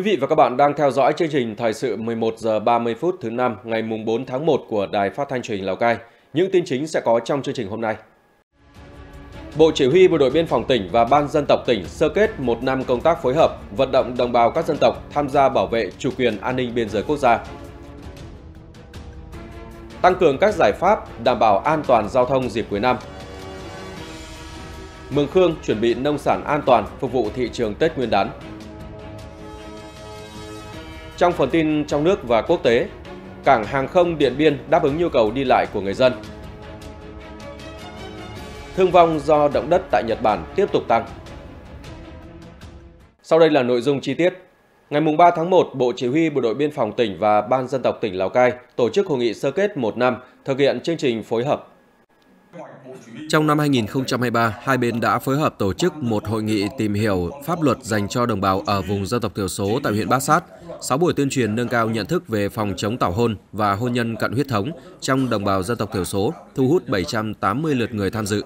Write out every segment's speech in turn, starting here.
Quý vị và các bạn đang theo dõi chương trình Thời sự 11 giờ 30 phút thứ năm ngày mùng 4 tháng 1 của Đài Phát thanh truyền hình Lào Cai. Những tin chính sẽ có trong chương trình hôm nay. Bộ Chỉ huy Bộ đội Biên phòng tỉnh và Ban dân tộc tỉnh sơ kết một năm công tác phối hợp, vận động đồng bào các dân tộc tham gia bảo vệ chủ quyền an ninh biên giới quốc gia. Tăng cường các giải pháp đảm bảo an toàn giao thông dịp cuối năm. Mường Khương chuẩn bị nông sản an toàn phục vụ thị trường Tết Nguyên đán trong phần tin trong nước và quốc tế, cảng hàng không Điện Biên đáp ứng nhu cầu đi lại của người dân. Thương vong do động đất tại Nhật Bản tiếp tục tăng. Sau đây là nội dung chi tiết. Ngày 3 tháng 1, Bộ Chỉ huy Bộ đội Biên phòng tỉnh và Ban dân tộc tỉnh Lào Cai tổ chức hội nghị sơ kết một năm thực hiện chương trình phối hợp trong năm 2023, hai bên đã phối hợp tổ chức một hội nghị tìm hiểu pháp luật dành cho đồng bào ở vùng dân tộc thiểu số tại huyện Bát Sát, 6 buổi tuyên truyền nâng cao nhận thức về phòng chống tảo hôn và hôn nhân cận huyết thống trong đồng bào dân tộc thiểu số, thu hút 780 lượt người tham dự.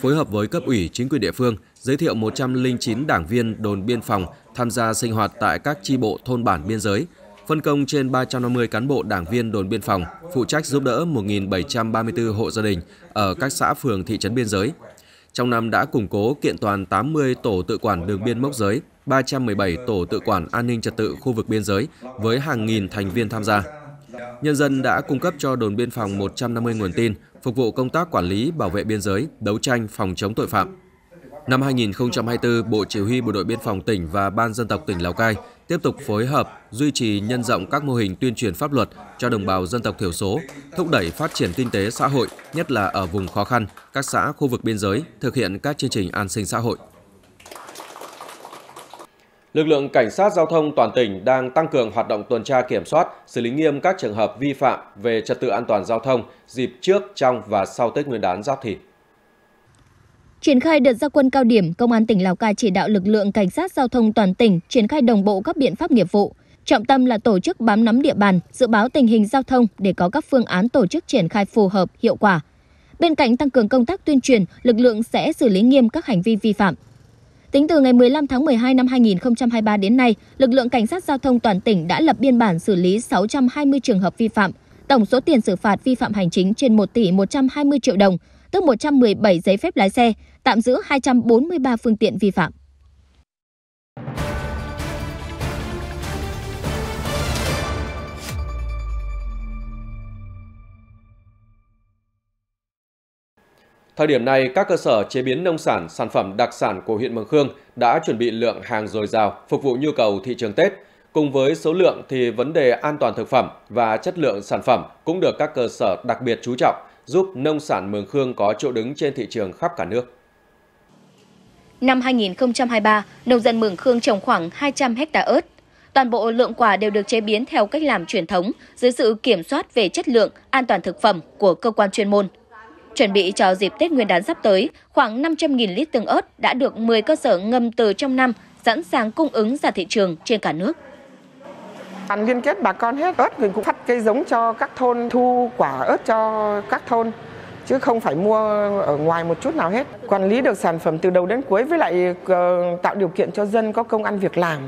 Phối hợp với cấp ủy chính quyền địa phương, giới thiệu 109 đảng viên đồn biên phòng tham gia sinh hoạt tại các chi bộ thôn bản biên giới, phân công trên 350 cán bộ đảng viên đồn biên phòng phụ trách giúp đỡ 1.734 hộ gia đình ở các xã phường thị trấn biên giới. Trong năm đã củng cố kiện toàn 80 tổ tự quản đường biên mốc giới, 317 tổ tự quản an ninh trật tự khu vực biên giới với hàng nghìn thành viên tham gia. Nhân dân đã cung cấp cho đồn biên phòng 150 nguồn tin, phục vụ công tác quản lý, bảo vệ biên giới, đấu tranh, phòng chống tội phạm. Năm 2024, Bộ Chỉ huy Bộ đội Biên phòng tỉnh và Ban dân tộc tỉnh Lào Cai tiếp tục phối hợp, duy trì nhân rộng các mô hình tuyên truyền pháp luật cho đồng bào dân tộc thiểu số, thúc đẩy phát triển kinh tế xã hội, nhất là ở vùng khó khăn, các xã khu vực biên giới, thực hiện các chương trình an sinh xã hội. Lực lượng cảnh sát giao thông toàn tỉnh đang tăng cường hoạt động tuần tra kiểm soát, xử lý nghiêm các trường hợp vi phạm về trật tự an toàn giao thông dịp trước, trong và sau Tết Nguyên đán Giáp Thìn. Triển khai đợt gia quân cao điểm, Công an tỉnh Lào Cai chỉ đạo lực lượng cảnh sát giao thông toàn tỉnh triển khai đồng bộ các biện pháp nghiệp vụ, trọng tâm là tổ chức bám nắm địa bàn, dự báo tình hình giao thông để có các phương án tổ chức triển khai phù hợp, hiệu quả. Bên cạnh tăng cường công tác tuyên truyền, lực lượng sẽ xử lý nghiêm các hành vi vi phạm. Tính từ ngày 15 tháng 12 năm 2023 đến nay, lực lượng cảnh sát giao thông toàn tỉnh đã lập biên bản xử lý 620 trường hợp vi phạm, tổng số tiền xử phạt vi phạm hành chính trên 1 tỷ 120 triệu đồng, tức 117 giấy phép lái xe, tạm giữ 243 phương tiện vi phạm. Thời điểm này, các cơ sở chế biến nông sản, sản phẩm đặc sản của huyện Mường Khương đã chuẩn bị lượng hàng dồi dào phục vụ nhu cầu thị trường Tết. Cùng với số lượng thì vấn đề an toàn thực phẩm và chất lượng sản phẩm cũng được các cơ sở đặc biệt chú trọng, giúp nông sản Mường Khương có chỗ đứng trên thị trường khắp cả nước. Năm 2023, nông dân Mường Khương trồng khoảng 200 ha ớt. Toàn bộ lượng quả đều được chế biến theo cách làm truyền thống, dưới sự kiểm soát về chất lượng, an toàn thực phẩm của cơ quan chuyên môn. Chuẩn bị cho dịp Tết Nguyên đán sắp tới, khoảng 500.000 lít tương ớt đã được 10 cơ sở ngâm từ trong năm sẵn sàng cung ứng ra thị trường trên cả nước. Liên kết bà con hết ớt, mình cũng phát cây giống cho các thôn thu quả ớt cho các thôn chứ không phải mua ở ngoài một chút nào hết quản lý được sản phẩm từ đầu đến cuối với lại ờ, tạo điều kiện cho dân có công ăn việc làm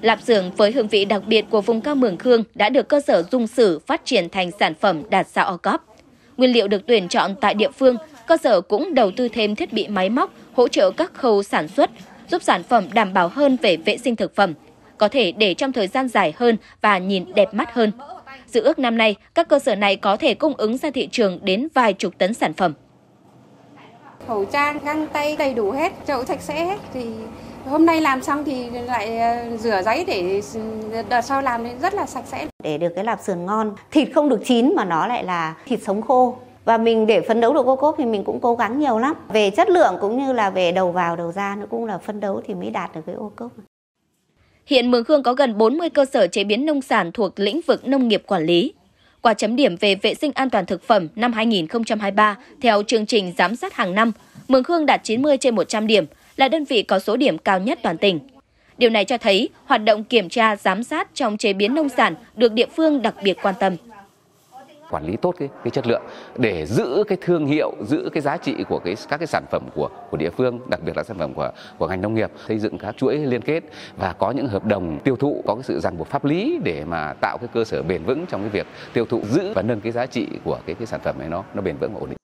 Lạp xưởng với hương vị đặc biệt của vùng cao Mường Khương đã được cơ sở dung sử phát triển thành sản phẩm đạt sao o cóp. Nguyên liệu được tuyển chọn tại địa phương, cơ sở cũng đầu tư thêm thiết bị máy móc hỗ trợ các khâu sản xuất, giúp sản phẩm đảm bảo hơn về vệ sinh thực phẩm, có thể để trong thời gian dài hơn và nhìn đẹp mắt hơn. Dự ước năm nay, các cơ sở này có thể cung ứng ra thị trường đến vài chục tấn sản phẩm. Khẩu trang, găng tay đầy đủ hết, chậu sạch sẽ hết thì hôm nay làm xong thì lại ờ, rửa giấy để đợt sau làm nên rất là sạch sẽ. Để được cái lạp sườn ngon, thịt không được chín mà nó lại là thịt sống khô. Và mình để phấn đấu được ô cốp thì mình cũng cố gắng nhiều lắm. Về chất lượng cũng như là về đầu vào đầu ra nữa cũng là phấn đấu thì mới đạt được cái ô cốp. Hiện Mường Khương có gần 40 cơ sở chế biến nông sản thuộc lĩnh vực nông nghiệp quản lý. Qua chấm điểm về vệ sinh an toàn thực phẩm năm 2023 theo chương trình giám sát hàng năm, Mường Khương đạt 90 trên 100 điểm, là đơn vị có số điểm cao nhất toàn tỉnh. Điều này cho thấy hoạt động kiểm tra, giám sát trong chế biến nông sản được địa phương đặc biệt quan tâm quản lý tốt cái, cái chất lượng để giữ cái thương hiệu giữ cái giá trị của cái các cái sản phẩm của của địa phương đặc biệt là sản phẩm của của ngành nông nghiệp xây dựng các chuỗi liên kết và có những hợp đồng tiêu thụ có cái sự ràng buộc pháp lý để mà tạo cái cơ sở bền vững trong cái việc tiêu thụ giữ và nâng cái giá trị của cái cái sản phẩm này nó nó bền vững và ổn định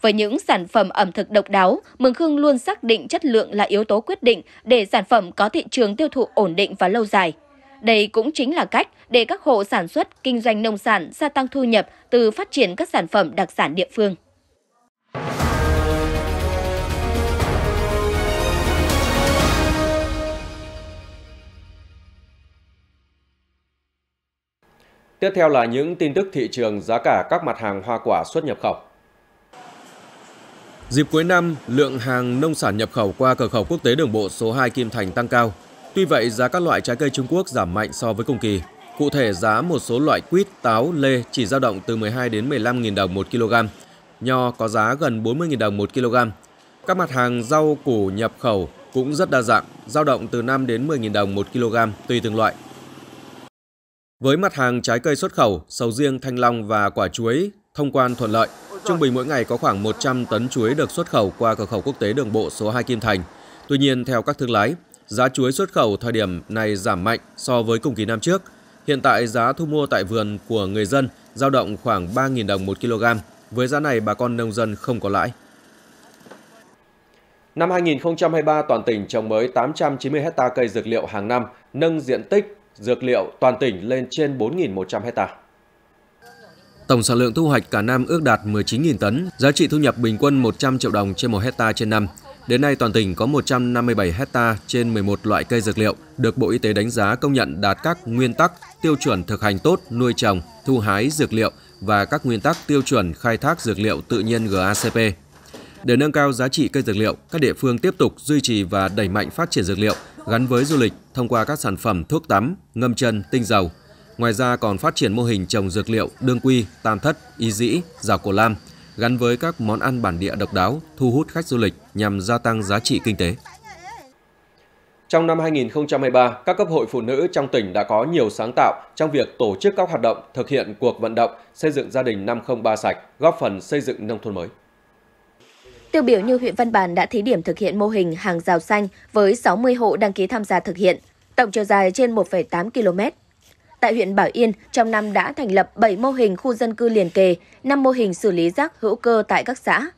với những sản phẩm ẩm thực độc đáo, Mường Khương luôn xác định chất lượng là yếu tố quyết định để sản phẩm có thị trường tiêu thụ ổn định và lâu dài. Đây cũng chính là cách để các hộ sản xuất, kinh doanh nông sản gia tăng thu nhập từ phát triển các sản phẩm đặc sản địa phương. Tiếp theo là những tin tức thị trường giá cả các mặt hàng hoa quả xuất nhập khẩu. Dịp cuối năm, lượng hàng nông sản nhập khẩu qua cửa khẩu quốc tế đường bộ số 2 Kim Thành tăng cao, Tuy vậy, giá các loại trái cây Trung Quốc giảm mạnh so với cùng kỳ. Cụ thể, giá một số loại quýt, táo, lê chỉ dao động từ 12 đến 15.000 đồng 1 kg. Nho có giá gần 40.000 đồng 1 kg. Các mặt hàng rau củ nhập khẩu cũng rất đa dạng, dao động từ 5 đến 10.000 đồng 1 kg tùy từng loại. Với mặt hàng trái cây xuất khẩu, sầu riêng, thanh long và quả chuối thông quan thuận lợi. Trung bình mỗi ngày có khoảng 100 tấn chuối được xuất khẩu qua cửa khẩu quốc tế đường bộ số 2 Kim Thành. Tuy nhiên, theo các thương lái, Giá chuối xuất khẩu thời điểm này giảm mạnh so với cùng kỳ năm trước. Hiện tại giá thu mua tại vườn của người dân giao động khoảng 3.000 đồng 1 kg. Với giá này bà con nông dân không có lãi. Năm 2023, toàn tỉnh trồng mới 890 ha cây dược liệu hàng năm, nâng diện tích dược liệu toàn tỉnh lên trên 4.100 hectare. Tổng sản lượng thu hoạch cả năm ước đạt 19.000 tấn, giá trị thu nhập bình quân 100 triệu đồng trên 1 hecta trên năm. Đến nay toàn tỉnh có 157 hecta trên 11 loại cây dược liệu được Bộ Y tế đánh giá công nhận đạt các nguyên tắc tiêu chuẩn thực hành tốt nuôi trồng, thu hái dược liệu và các nguyên tắc tiêu chuẩn khai thác dược liệu tự nhiên GACP. Để nâng cao giá trị cây dược liệu, các địa phương tiếp tục duy trì và đẩy mạnh phát triển dược liệu gắn với du lịch thông qua các sản phẩm thuốc tắm, ngâm chân, tinh dầu. Ngoài ra còn phát triển mô hình trồng dược liệu đương quy, tam thất, y dĩ, giảo cổ lam – gắn với các món ăn bản địa độc đáo, thu hút khách du lịch nhằm gia tăng giá trị kinh tế. Trong năm 2023, các cấp hội phụ nữ trong tỉnh đã có nhiều sáng tạo trong việc tổ chức các hoạt động, thực hiện cuộc vận động xây dựng gia đình 503 sạch, góp phần xây dựng nông thôn mới. Tiêu biểu như huyện Văn Bàn đã thí điểm thực hiện mô hình hàng rào xanh với 60 hộ đăng ký tham gia thực hiện, tổng chiều dài trên 1,8 km. Tại huyện Bảo Yên, trong năm đã thành lập 7 mô hình khu dân cư liền kề, 5 mô hình xử lý rác hữu cơ tại các xã.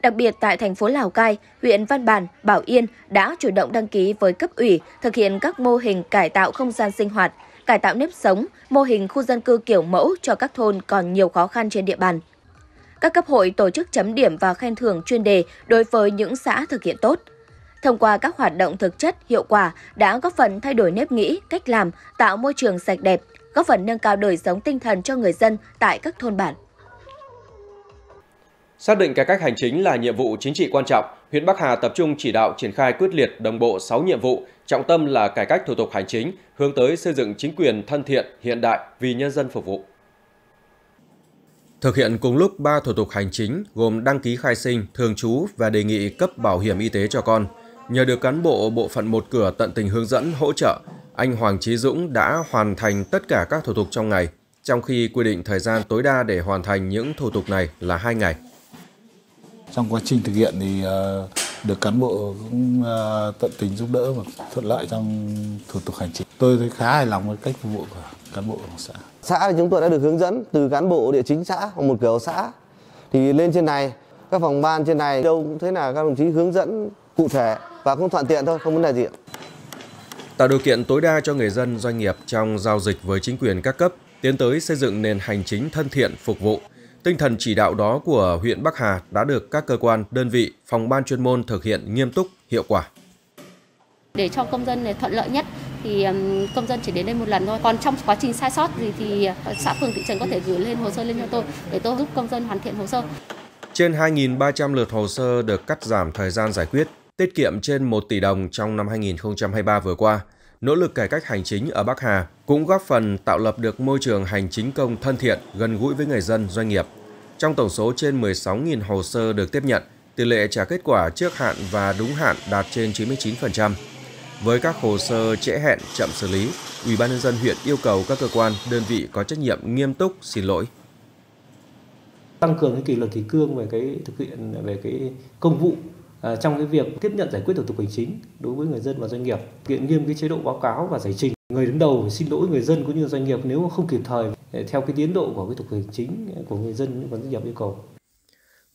Đặc biệt tại thành phố Lào Cai, huyện Văn Bàn, Bảo Yên đã chủ động đăng ký với cấp ủy thực hiện các mô hình cải tạo không gian sinh hoạt, cải tạo nếp sống, mô hình khu dân cư kiểu mẫu cho các thôn còn nhiều khó khăn trên địa bàn. Các cấp hội tổ chức chấm điểm và khen thưởng chuyên đề đối với những xã thực hiện tốt – Thông qua các hoạt động thực chất hiệu quả đã góp phần thay đổi nếp nghĩ, cách làm, tạo môi trường sạch đẹp, góp phần nâng cao đời sống tinh thần cho người dân tại các thôn bản. Xác định cải cách hành chính là nhiệm vụ chính trị quan trọng, huyện Bắc Hà tập trung chỉ đạo triển khai quyết liệt đồng bộ 6 nhiệm vụ, trọng tâm là cải cách thủ tục hành chính, hướng tới xây dựng chính quyền thân thiện, hiện đại vì nhân dân phục vụ. Thực hiện cùng lúc 3 thủ tục hành chính gồm đăng ký khai sinh, thường trú và đề nghị cấp bảo hiểm y tế cho con – Nhờ được cán bộ bộ phận một cửa tận tình hướng dẫn, hỗ trợ, anh Hoàng Chí Dũng đã hoàn thành tất cả các thủ tục trong ngày, trong khi quy định thời gian tối đa để hoàn thành những thủ tục này là 2 ngày. Trong quá trình thực hiện thì ờ, được cán bộ cũng ờ, tận tình giúp đỡ và thuận lợi trong thủ tục hành chính. Tôi thấy khá hài lòng với cách phục vụ của cán bộ của xã. Xã thì chúng tôi đã được hướng dẫn từ cán bộ địa chính xã, một cửa xã. Thì lên trên này, các phòng ban trên này đâu cũng thấy là các đồng chí hướng dẫn cụ thể và cũng thuận tiện thôi, không vấn đề gì Tạo điều kiện tối đa cho người dân, doanh nghiệp trong giao dịch với chính quyền các cấp, tiến tới xây dựng nền hành chính thân thiện phục vụ. Tinh thần chỉ đạo đó của huyện Bắc Hà đã được các cơ quan, đơn vị, phòng ban chuyên môn thực hiện nghiêm túc, hiệu quả. Để cho công dân thuận lợi nhất thì công dân chỉ đến đây một lần thôi. Còn trong quá trình sai sót gì thì ờ, xã phường thị trấn có thể gửi lên hồ sơ lên cho tôi để tôi giúp công dân hoàn thiện hồ sơ. Trên 2.300 lượt hồ sơ được cắt giảm thời gian giải quyết, tiết kiệm trên 1 tỷ đồng trong năm 2023 vừa qua. Nỗ lực cải cách hành chính ở Bắc Hà cũng góp phần tạo lập được môi trường hành chính công thân thiện, gần gũi với người dân, doanh nghiệp. Trong tổng số trên 16.000 hồ sơ được tiếp nhận, tỷ lệ trả kết quả trước hạn và đúng hạn đạt trên 99%. Với các hồ sơ trễ hẹn, chậm xử lý, Ủy ban nhân dân huyện yêu cầu các cơ quan, đơn vị có trách nhiệm nghiêm túc xin lỗi. Tăng cường cái kỷ luật kỷ cương về cái thực hiện về cái công vụ Ờ, trong cái việc tiếp nhận giải quyết thủ tục hành chính đối với người dân và doanh nghiệp kiện nghiêm cái chế độ báo cáo và giải trình người đứng đầu xin lỗi người dân cũng như doanh nghiệp nếu không kịp thời theo cái tiến độ của cái thủ tục hành chính của người dân và doanh nghiệp yêu cầu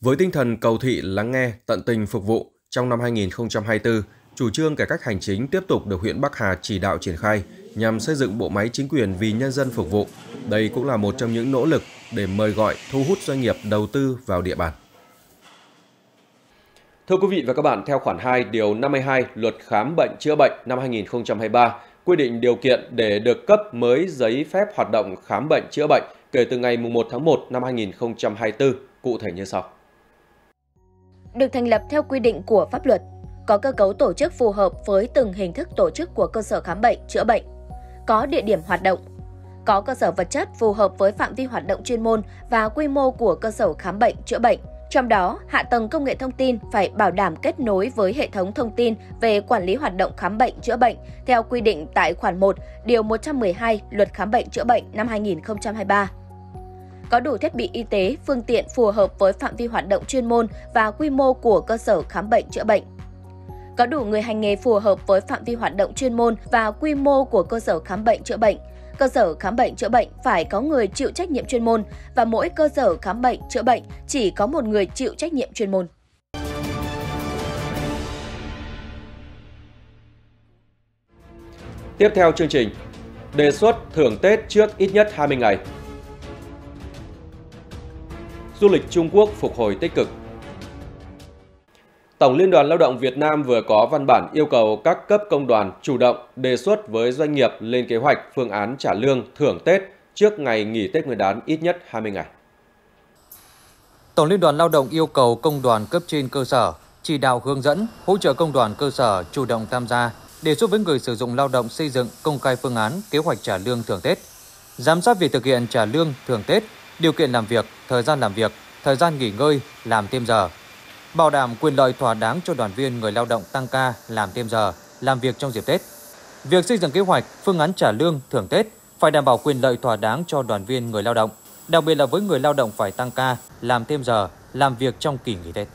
với tinh thần cầu thị lắng nghe tận tình phục vụ trong năm 2024 chủ trương cải cách hành chính tiếp tục được huyện Bắc Hà chỉ đạo triển khai nhằm xây dựng bộ máy chính quyền vì nhân dân phục vụ. Đây cũng là một trong những nỗ lực để mời gọi thu hút doanh nghiệp đầu tư vào địa bàn. Thưa quý vị và các bạn, theo khoản 2 điều 52 Luật khám bệnh chữa bệnh năm 2023 quy định điều kiện để được cấp mới giấy phép hoạt động khám bệnh chữa bệnh kể từ ngày 1 tháng 1 năm 2024, cụ thể như sau. Được thành lập theo quy định của pháp luật, có cơ cấu tổ chức phù hợp với từng hình thức tổ chức của cơ sở khám bệnh chữa bệnh, có địa điểm hoạt động, có cơ sở vật chất phù hợp với phạm vi hoạt động chuyên môn và quy mô của cơ sở khám bệnh chữa bệnh trong đó, hạ tầng công nghệ thông tin phải bảo đảm kết nối với hệ thống thông tin về quản lý hoạt động khám bệnh chữa bệnh theo quy định tại khoản 1, điều 112 Luật khám bệnh chữa bệnh năm 2023 có đủ thiết bị y tế, phương tiện phù hợp với phạm vi hoạt động chuyên môn và quy mô của cơ sở khám bệnh chữa bệnh. Có đủ người hành nghề phù hợp với phạm vi hoạt động chuyên môn và quy mô của cơ sở khám bệnh chữa bệnh, Cơ sở khám bệnh chữa bệnh phải có người chịu trách nhiệm chuyên môn và mỗi cơ sở khám bệnh chữa bệnh chỉ có một người chịu trách nhiệm chuyên môn. Tiếp theo chương trình, đề xuất thưởng Tết trước ít nhất 20 ngày. Du lịch Trung Quốc phục hồi tích cực Tổng Liên đoàn Lao động Việt Nam vừa có văn bản yêu cầu các cấp công đoàn chủ động đề xuất với doanh nghiệp lên kế hoạch phương án trả lương thưởng Tết trước ngày nghỉ Tết Nguyên đán ít nhất 20 ngày. Tổng Liên đoàn Lao động yêu cầu công đoàn cấp trên cơ sở chỉ đạo hướng dẫn, hỗ trợ công đoàn cơ sở chủ động tham gia, đề xuất với người sử dụng lao động xây dựng công khai phương án kế hoạch trả lương thưởng Tết, giám sát việc thực hiện trả lương thưởng Tết, điều kiện làm việc, thời gian làm việc, thời gian nghỉ ngơi, làm thêm giờ, bảo đảm quyền lợi thỏa đáng cho đoàn viên người lao động tăng ca, làm thêm giờ, làm việc trong dịp Tết. Việc xây dựng kế hoạch, phương án trả lương, thưởng Tết phải đảm bảo quyền lợi thỏa đáng cho đoàn viên người lao động, đặc biệt là với người lao động phải tăng ca, làm thêm giờ, làm việc trong kỳ nghỉ Tết.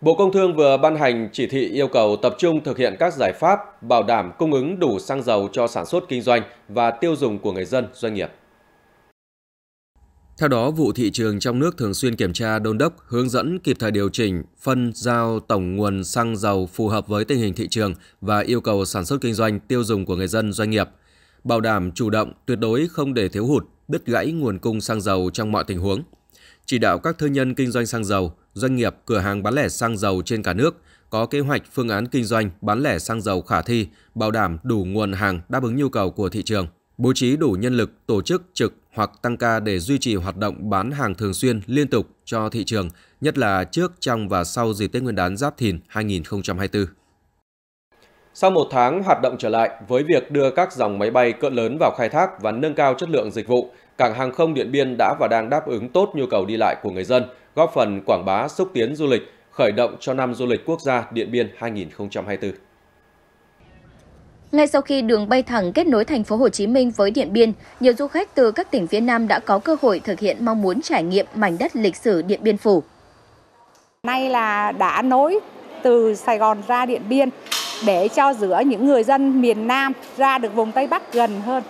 Bộ Công Thương vừa ban hành chỉ thị yêu cầu tập trung thực hiện các giải pháp bảo đảm cung ứng đủ xăng dầu cho sản xuất kinh doanh và tiêu dùng của người dân, doanh nghiệp. Theo đó, vụ thị trường trong nước thường xuyên kiểm tra đôn đốc, hướng dẫn kịp thời điều chỉnh, phân giao tổng nguồn xăng dầu phù hợp với tình hình thị trường và yêu cầu sản xuất kinh doanh, tiêu dùng của người dân, doanh nghiệp. Bảo đảm chủ động, tuyệt đối không để thiếu hụt, đứt gãy nguồn cung xăng dầu trong mọi tình huống. Chỉ đạo các thương nhân kinh doanh xăng dầu, doanh nghiệp, cửa hàng bán lẻ xăng dầu trên cả nước có kế hoạch phương án kinh doanh bán lẻ xăng dầu khả thi, bảo đảm đủ nguồn hàng đáp ứng nhu cầu của thị trường bố trí đủ nhân lực tổ chức trực hoặc tăng ca để duy trì hoạt động bán hàng thường xuyên liên tục cho thị trường, nhất là trước, trong và sau dịp Tết Nguyên đán Giáp Thìn 2024. Sau một tháng hoạt động trở lại, với việc đưa các dòng máy bay cỡ lớn vào khai thác và nâng cao chất lượng dịch vụ, cảng hàng không Điện Biên đã và đang đáp ứng tốt nhu cầu đi lại của người dân, góp phần quảng bá xúc tiến du lịch, khởi động cho năm du lịch quốc gia Điện Biên 2024. Ngay sau khi đường bay thẳng kết nối thành phố Hồ Chí Minh với Điện Biên, nhiều du khách từ các tỉnh phía Nam đã có cơ hội thực hiện mong muốn trải nghiệm mảnh đất lịch sử Điện Biên Phủ. Nay là đã nối từ Sài Gòn ra Điện Biên để cho giữa những người dân miền Nam ra được vùng Tây Bắc gần hơn.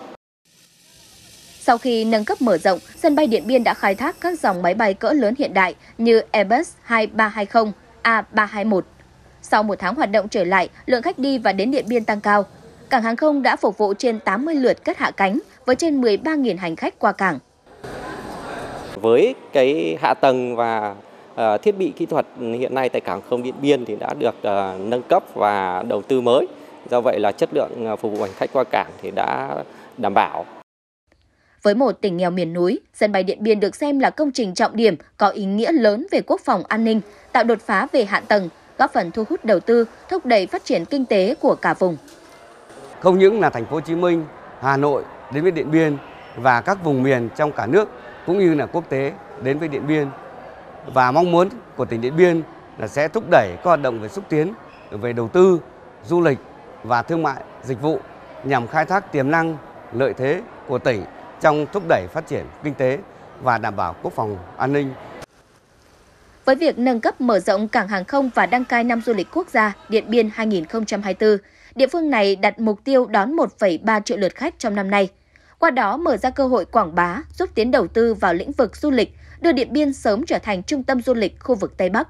Sau khi nâng cấp mở rộng, sân bay Điện Biên đã khai thác các dòng máy bay cỡ lớn hiện đại như Airbus 2320, A321. Sau một tháng hoạt động trở lại, lượng khách đi và đến Điện Biên tăng cao cảng hàng không đã phục vụ trên 80 lượt cất hạ cánh với trên 13.000 hành khách qua cảng. Với cái hạ tầng và ờ, thiết bị kỹ thuật hiện nay tại cảng không Điện Biên thì đã được ờ, nâng cấp và đầu tư mới. Do vậy là chất lượng ờ, phục vụ hành khách qua cảng thì đã đảm bảo. Với một tỉnh nghèo miền núi, sân bay Điện Biên được xem là công trình trọng điểm có ý nghĩa lớn về quốc phòng an ninh, tạo đột phá về hạ tầng, góp phần thu hút đầu tư, thúc đẩy phát triển kinh tế của cả vùng không những là thành phố Hồ Chí Minh, Hà Nội đến với Điện Biên và các vùng miền trong cả nước cũng như là quốc tế đến với Điện Biên. Và mong muốn của tỉnh Điện Biên là sẽ thúc đẩy các hoạt động về xúc tiến về đầu tư, du lịch và thương mại dịch vụ nhằm khai thác tiềm năng, lợi thế của tỉnh trong thúc đẩy phát triển kinh tế và đảm bảo quốc phòng an ninh. Với việc nâng cấp mở rộng cảng hàng không và đăng cai năm du lịch quốc gia Điện Biên 2024, địa phương này đặt mục tiêu đón 1,3 triệu lượt khách trong năm nay. Qua đó mở ra cơ hội quảng bá, giúp tiến đầu tư vào lĩnh vực du lịch, đưa Điện Biên sớm trở thành trung tâm du lịch khu vực Tây Bắc.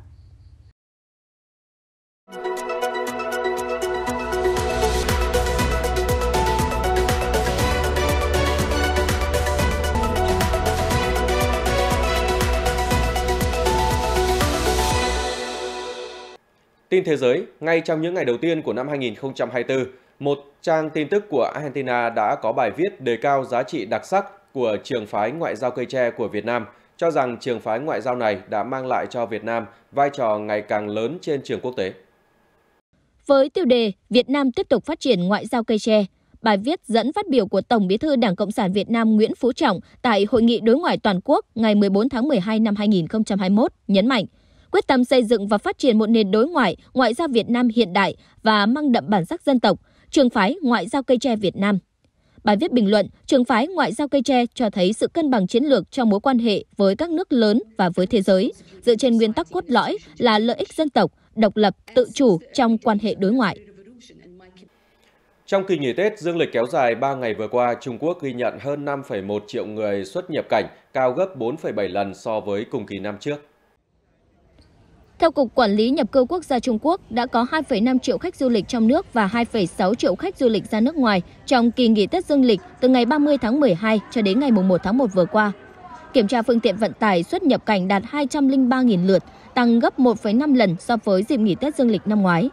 Tin thế giới, ngay trong những ngày đầu tiên của năm 2024, một trang tin tức của Argentina đã có bài viết đề cao giá trị đặc sắc của trường phái ngoại giao cây tre của Việt Nam, cho rằng trường phái ngoại giao này đã mang lại cho Việt Nam vai trò ngày càng lớn trên trường quốc tế. Với tiêu đề Việt Nam tiếp tục phát triển ngoại giao cây tre, bài viết dẫn phát biểu của Tổng Bí thư Đảng Cộng sản Việt Nam Nguyễn Phú Trọng tại Hội nghị đối ngoại toàn quốc ngày 14 tháng 12 năm 2021 nhấn mạnh – quyết tâm xây dựng và phát triển một nền đối ngoại, ngoại giao Việt Nam hiện đại và mang đậm bản sắc dân tộc, trường phái ngoại giao cây tre Việt Nam. Bài viết bình luận, trường phái ngoại giao cây tre cho thấy sự cân bằng chiến lược trong mối quan hệ với các nước lớn và với thế giới, dựa trên nguyên tắc cốt lõi là lợi ích dân tộc, độc lập, tự chủ trong quan hệ đối ngoại. Trong kỳ nghỉ Tết dương lịch kéo dài 3 ngày vừa qua, Trung Quốc ghi nhận hơn 5,1 triệu người xuất nhập cảnh, cao gấp 4,7 lần so với cùng kỳ năm trước. Theo Cục Quản lý Nhập cư Quốc gia Trung Quốc, đã có 2,5 triệu khách du lịch trong nước và 2,6 triệu khách du lịch ra nước ngoài trong kỳ nghỉ Tết dương lịch từ ngày 30 tháng 12 cho đến ngày 1 tháng 1 vừa qua. Kiểm tra phương tiện vận tải xuất nhập cảnh đạt 203.000 lượt, tăng gấp 1,5 lần so với dịp nghỉ Tết dương lịch năm ngoái.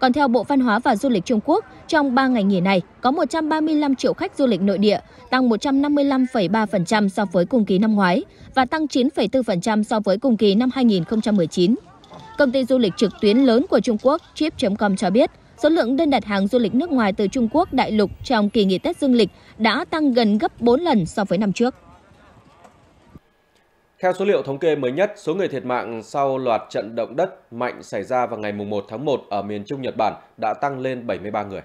Còn theo Bộ Văn hóa và Du lịch Trung Quốc, trong 3 ngày nghỉ này có 135 triệu khách du lịch nội địa, tăng 155,3% so với cùng kỳ năm ngoái và tăng 9,4% so với cùng kỳ năm 2019. Công ty du lịch trực tuyến lớn của Trung Quốc Trip.com cho biết, số lượng đơn đặt hàng du lịch nước ngoài từ Trung Quốc đại lục trong kỳ nghỉ Tết dương lịch đã tăng gần gấp 4 lần so với năm trước. Theo số liệu thống kê mới nhất, số người thiệt mạng sau loạt trận động đất mạnh xảy ra vào ngày 1 tháng 1 ở miền Trung Nhật Bản đã tăng lên 73 người.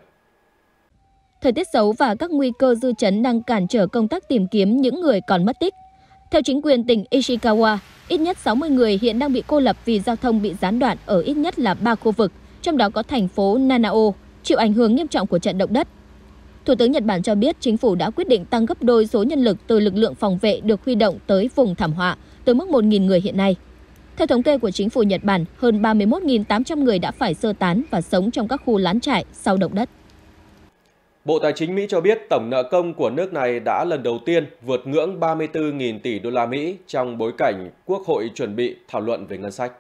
Thời tiết xấu và các nguy cơ dư chấn đang cản trở công tác tìm kiếm những người còn mất tích. Theo chính quyền tỉnh Ishikawa, ít nhất 60 người hiện đang bị cô lập vì giao thông bị gián đoạn ở ít nhất là 3 khu vực, trong đó có thành phố Nanao, chịu ảnh hưởng nghiêm trọng của trận động đất. Thủ tướng Nhật Bản cho biết chính phủ đã quyết định tăng gấp đôi số nhân lực từ lực lượng phòng vệ được huy động tới vùng thảm họa, tới mức 1.000 người hiện nay. Theo thống kê của chính phủ Nhật Bản, hơn 31.800 người đã phải sơ tán và sống trong các khu lán trại sau động đất. Bộ Tài chính Mỹ cho biết tổng nợ công của nước này đã lần đầu tiên vượt ngưỡng 34.000 tỷ đô la Mỹ trong bối cảnh Quốc hội chuẩn bị thảo luận về ngân sách.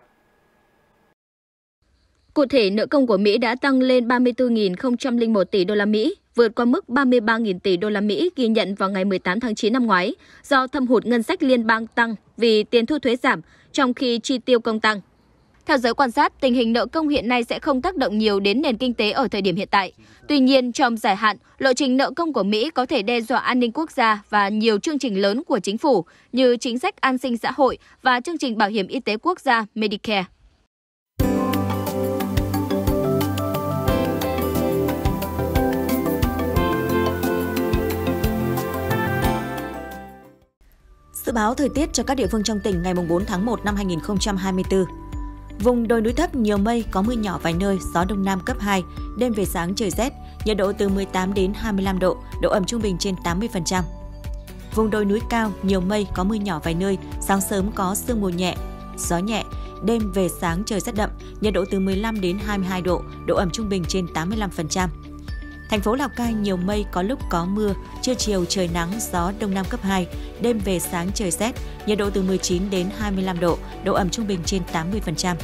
Cụ thể, nợ công của Mỹ đã tăng lên 34.001 tỷ đô la Mỹ, vượt qua mức 33.000 tỷ đô la Mỹ ghi nhận vào ngày 18 tháng 9 năm ngoái do thâm hụt ngân sách liên bang tăng vì tiền thu thuế giảm, trong khi chi tiêu công tăng. Theo giới quan sát, tình hình nợ công hiện nay sẽ không tác động nhiều đến nền kinh tế ở thời điểm hiện tại. Tuy nhiên, trong dài hạn, lộ trình nợ công của Mỹ có thể đe dọa an ninh quốc gia và nhiều chương trình lớn của chính phủ như chính sách an sinh xã hội và chương trình bảo hiểm y tế quốc gia Medicare. Dự báo thời tiết cho các địa phương trong tỉnh ngày 4 tháng 1 năm 2024. Vùng đồi núi thấp nhiều mây, có mưa nhỏ vài nơi, gió đông nam cấp 2, đêm về sáng trời rét, nhiệt độ từ 18 đến 25 độ, độ ẩm trung bình trên 80%. Vùng đồi núi cao, nhiều mây, có mưa nhỏ vài nơi, sáng sớm có sương mù nhẹ, gió nhẹ, đêm về sáng trời rét đậm, nhiệt độ từ 15 đến 22 độ, độ ẩm trung bình trên 85%. Thành phố Lào Cai nhiều mây có lúc có mưa, trưa chiều trời nắng, gió đông nam cấp 2, đêm về sáng trời rét, nhiệt độ từ 19 đến 25 độ, độ ẩm trung bình trên 80%.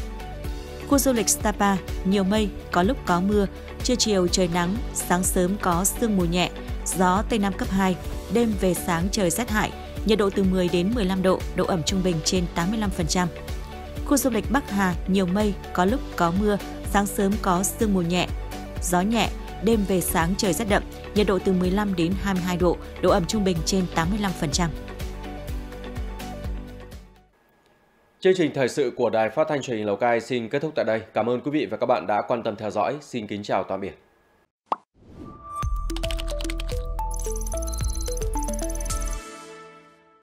Khu du lịch Sapa, nhiều mây, có lúc có mưa, trưa chiều trời nắng, sáng sớm có sương mù nhẹ, gió Tây Nam cấp 2, đêm về sáng trời rét hại, nhiệt độ từ 10 đến 15 độ, độ ẩm trung bình trên 85%. Khu du lịch Bắc Hà, nhiều mây, có lúc có mưa, sáng sớm có sương mù nhẹ, gió nhẹ, đêm về sáng trời rất đậm, nhiệt độ từ 15 đến 22 độ, độ ẩm trung bình trên 85%. Chương trình thời sự của Đài Phát thanh Truyền hình Lào Cai xin kết thúc tại đây. Cảm ơn quý vị và các bạn đã quan tâm theo dõi. Xin kính chào tạm biệt.